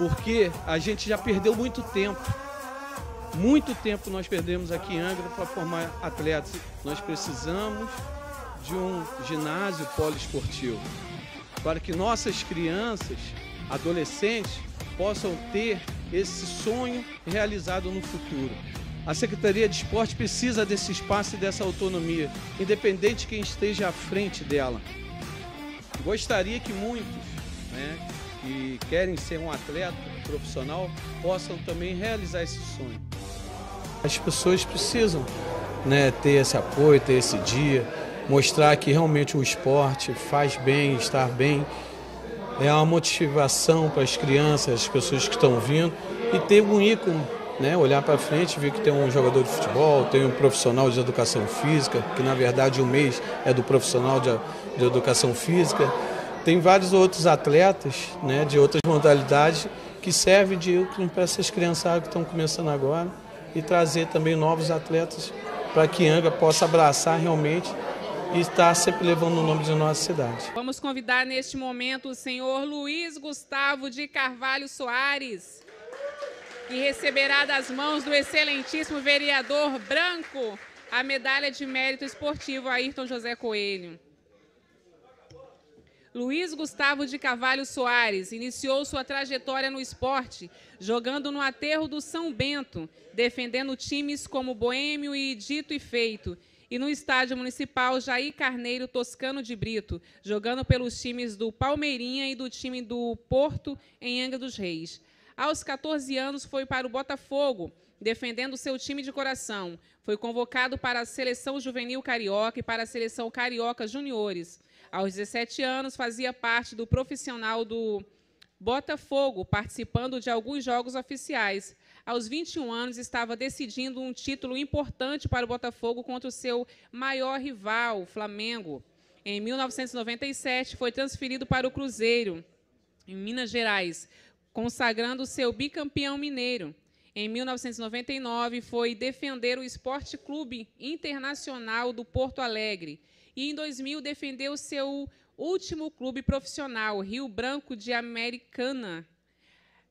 porque a gente já perdeu muito tempo. Muito tempo nós perdemos aqui em Angra para formar atletas. Nós precisamos de um ginásio poliesportivo para que nossas crianças, adolescentes, possam ter esse sonho realizado no futuro. A Secretaria de Esporte precisa desse espaço e dessa autonomia, independente de quem esteja à frente dela. Gostaria que muitos né, e querem ser um atleta profissional possam também realizar esse sonho. As pessoas precisam né, ter esse apoio, ter esse dia, mostrar que realmente o esporte faz bem, estar bem. É uma motivação para as crianças, as pessoas que estão vindo e ter um ícone, né, olhar para frente, ver que tem um jogador de futebol, tem um profissional de educação física, que na verdade o mês é do profissional de, de educação física. Tem vários outros atletas né, de outras modalidades que servem de ícone para essas crianças que estão começando agora e trazer também novos atletas para que Anga possa abraçar realmente e estar tá sempre levando o nome de nossa cidade. Vamos convidar neste momento o senhor Luiz Gustavo de Carvalho Soares, que receberá das mãos do excelentíssimo vereador Branco a medalha de mérito esportivo Ayrton José Coelho. Luiz Gustavo de Cavalho Soares iniciou sua trajetória no esporte, jogando no aterro do São Bento, defendendo times como Boêmio e Dito e Feito, e no estádio municipal Jair Carneiro Toscano de Brito, jogando pelos times do Palmeirinha e do time do Porto, em Angra dos Reis. Aos 14 anos, foi para o Botafogo, defendendo seu time de coração. Foi convocado para a Seleção Juvenil Carioca e para a Seleção Carioca Juniores. Aos 17 anos, fazia parte do profissional do Botafogo, participando de alguns jogos oficiais. Aos 21 anos, estava decidindo um título importante para o Botafogo contra o seu maior rival, o Flamengo. Em 1997, foi transferido para o Cruzeiro, em Minas Gerais, consagrando seu bicampeão mineiro. Em 1999, foi defender o Esporte Clube Internacional do Porto Alegre. E, em 2000, defendeu seu último clube profissional, Rio Branco de Americana,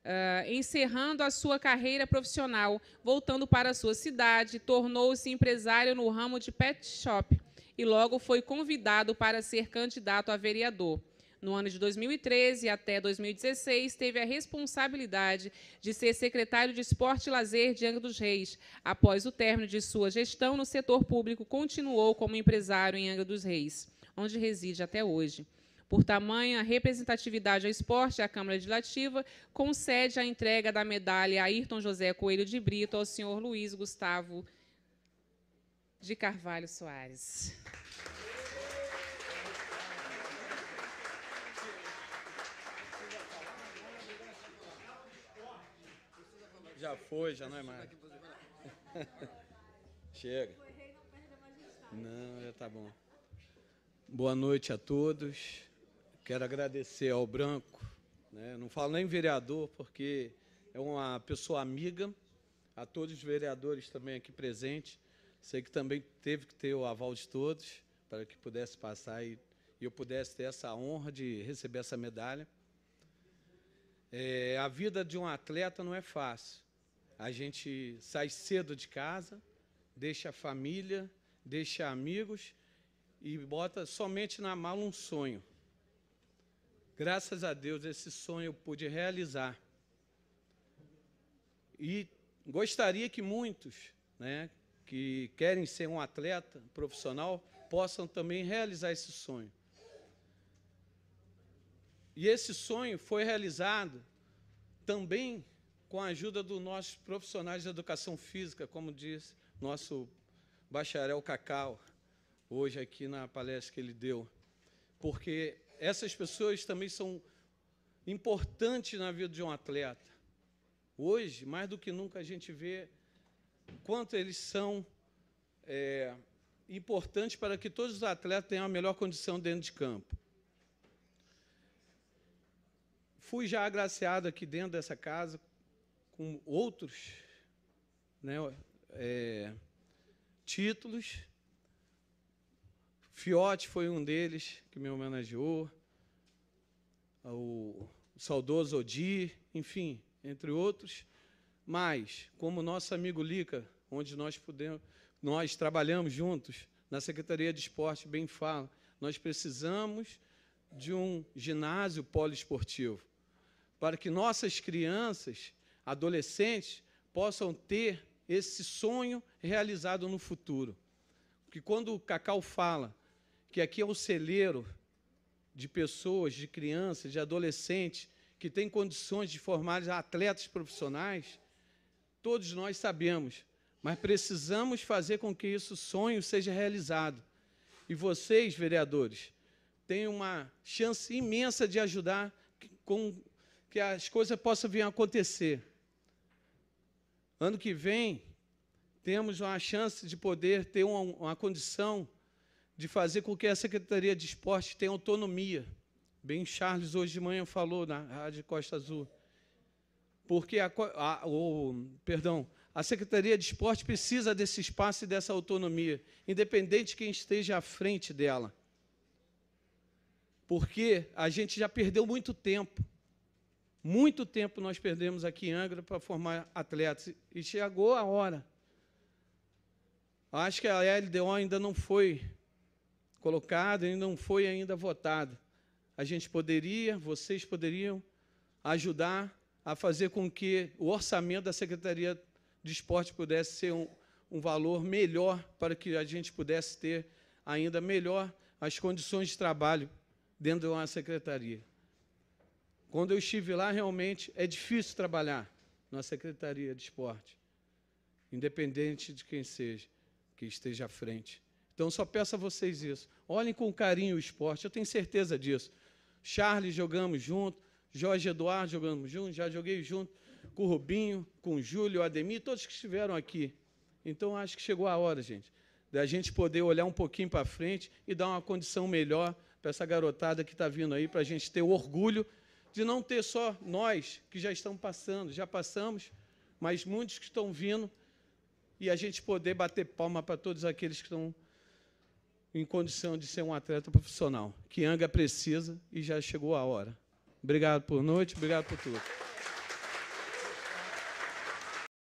uh, encerrando a sua carreira profissional. Voltando para a sua cidade, tornou-se empresário no ramo de pet shop e logo foi convidado para ser candidato a vereador. No ano de 2013 até 2016, teve a responsabilidade de ser secretário de Esporte e Lazer de Angra dos Reis. Após o término de sua gestão no setor público, continuou como empresário em Angra dos Reis, onde reside até hoje. Por tamanha representatividade ao esporte, a Câmara Legislativa concede a entrega da medalha Ayrton José Coelho de Brito ao senhor Luiz Gustavo de Carvalho Soares. Já foi, já não é mais. Chega. Não, já tá bom. Boa noite a todos. Quero agradecer ao Branco. Né? Não falo nem vereador, porque é uma pessoa amiga. A todos os vereadores também aqui presentes. Sei que também teve que ter o aval de todos para que pudesse passar e, eu pudesse ter essa honra de receber essa medalha. É, a vida de um atleta não é fácil. A gente sai cedo de casa, deixa a família, deixa amigos e bota somente na mala um sonho. Graças a Deus esse sonho eu pude realizar. E gostaria que muitos, né, que querem ser um atleta profissional, possam também realizar esse sonho. E esse sonho foi realizado também com a ajuda dos nossos profissionais de educação física, como diz nosso bacharel Cacau, hoje aqui na palestra que ele deu. Porque essas pessoas também são importantes na vida de um atleta. Hoje, mais do que nunca, a gente vê quanto eles são é, importantes para que todos os atletas tenham a melhor condição dentro de campo. Fui já agraciado aqui dentro dessa casa com outros né, é, títulos. Fiote foi um deles que me homenageou, ah, o, saudoso Odi, enfim, entre outros. Mas, como nosso amigo Lica, onde nós podemos, nós trabalhamos juntos na Secretaria de Esporte, bem fala, nós precisamos de um ginásio poliesportivo para que nossas crianças adolescentes possam ter esse sonho realizado no futuro. Porque quando o Cacau fala que aqui é um celeiro de pessoas, de crianças, de adolescentes, que tem condições de formar atletas profissionais, todos nós sabemos, mas precisamos fazer com que esse sonho seja realizado. E vocês, vereadores, têm uma chance imensa de ajudar com que as coisas possam vir a acontecer. Ano que vem, temos uma chance de poder ter uma, uma condição de fazer com que a Secretaria de Esporte tenha autonomia. Bem, Charles hoje de manhã falou na Rádio Costa Azul. Porque a, a, o, perdão, a Secretaria de Esporte precisa desse espaço e dessa autonomia, independente de quem esteja à frente dela. Porque a gente já perdeu muito tempo. Muito tempo nós perdemos aqui em Angra para formar atletas e chegou a hora. Acho que a LDO ainda não foi colocada, ainda não foi ainda votada. A gente poderia, vocês poderiam ajudar a fazer com que o orçamento da Secretaria de Esporte pudesse ser um, um valor melhor para que a gente pudesse ter ainda melhor as condições de trabalho dentro de uma secretaria. Quando eu estive lá, realmente é difícil trabalhar na Secretaria de Esporte, independente de quem seja, que esteja à frente. Então, só peço a vocês isso. Olhem com carinho o esporte, eu tenho certeza disso. Charles jogamos junto, Jorge Eduardo jogamos junto, já joguei junto com o Rubinho, com o Júlio, o Ademir, todos que estiveram aqui. Então, acho que chegou a hora, gente, da gente poder olhar um pouquinho para frente e dar uma condição melhor para essa garotada que está vindo aí, para a gente ter orgulho de não ter só nós que já estamos passando, já passamos, mas muitos que estão vindo e a gente poder bater palma para todos aqueles que estão em condição de ser um atleta profissional, que Anga precisa e já chegou a hora. Obrigado por noite, obrigado por tudo.